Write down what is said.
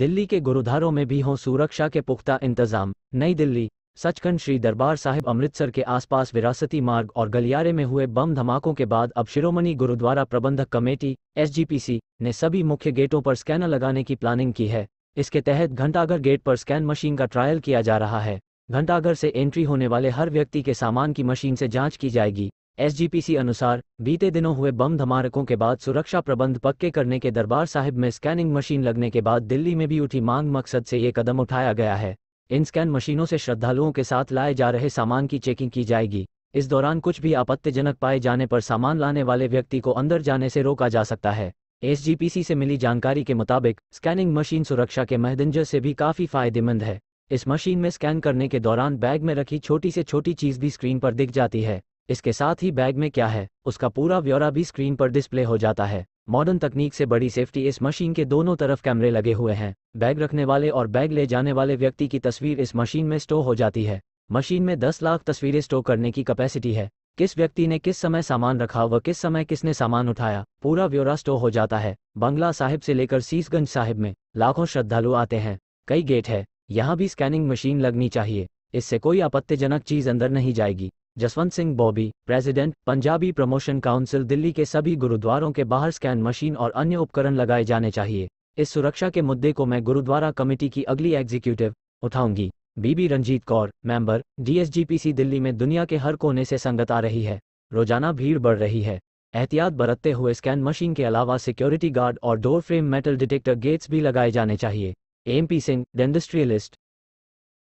दिल्ली के गुरुद्वारों में भी हों सुरक्षा के पुख्ता इंतजाम नई दिल्ली सचखंड श्री दरबार साहिब अमृतसर के आसपास विरासती मार्ग और गलियारे में हुए बम धमाकों के बाद अब शिरोमणि गुरुद्वारा प्रबंधक कमेटी एसजीपीसी ने सभी मुख्य गेटों पर स्कैनर लगाने की प्लानिंग की है इसके तहत घंटाघर गेट पर स्कैन मशीन का ट्रायल किया जा रहा है घंटाघर से एंट्री होने वाले हर व्यक्ति के सामान की मशीन से जांच की जाएगी एसजीपीसी अनुसार बीते दिनों हुए बम धमारकों के बाद सुरक्षा प्रबंध पक्के करने के दरबार साहिब में स्कैनिंग मशीन लगने के बाद दिल्ली में भी उठी मांग मकसद से ये कदम उठाया गया है इन स्कैन मशीनों से श्रद्धालुओं के साथ लाए जा रहे सामान की चेकिंग की जाएगी इस दौरान कुछ भी आपत्तिजनक पाए जाने पर सामान लाने वाले व्यक्ति को अंदर जाने से रोका जा सकता है एसजीपीसी से मिली जानकारी के मुताबिक स्कैनिंग मशीन सुरक्षा के महदिंजर से भी काफी फायदेमंद है इस मशीन में स्कैन करने के दौरान बैग में रखी छोटी से छोटी चीज भी स्क्रीन पर दिख जाती है इसके साथ ही बैग में क्या है उसका पूरा ब्यौरा भी स्क्रीन पर डिस्प्ले हो जाता है मॉडर्न तकनीक से बड़ी सेफ्टी इस मशीन के दोनों तरफ कैमरे लगे हुए हैं बैग रखने वाले और बैग ले जाने वाले व्यक्ति की तस्वीर इस मशीन में स्टोर हो जाती है मशीन में 10 लाख तस्वीरें स्टोर करने की कैपेसिटी है किस व्यक्ति ने किस समय सामान रखा व किस समय किसने सामान उठाया पूरा ब्यौरा स्टोर हो जाता है बंगला साहिब से लेकर सीसगंज साहिब में लाखों श्रद्धालु आते हैं कई गेट है यहाँ भी स्कैनिंग मशीन लगनी चाहिए इससे कोई आपत्तिजनक चीज अंदर नहीं जाएगी Jaswant Singh Bobby president Punjabi promotion council Delhi के सभी गुरुद्वारों के बाहर स्कैन मशीन और अन्य उपकरण लगाए जाने चाहिए इस सुरक्षा के मुद्दे को मैं गुरुद्वारा कमेटी की अगली एग्जीक्यूटिव उठाऊंगी बीबी रंजीत कौर मेंबर डीएसजीपीसी दिल्ली में दुनिया के हर कोने से संगत आ रही है रोजाना भीड़ बढ़ रही है एहतियात बरतते हुए स्कैन मशीन के अलावा सिक्योरिटी गार्ड और door frame metal detector gates भी लगाए जाने चाहिए एम पी सिंह डेंडस्ट्रियलिस्ट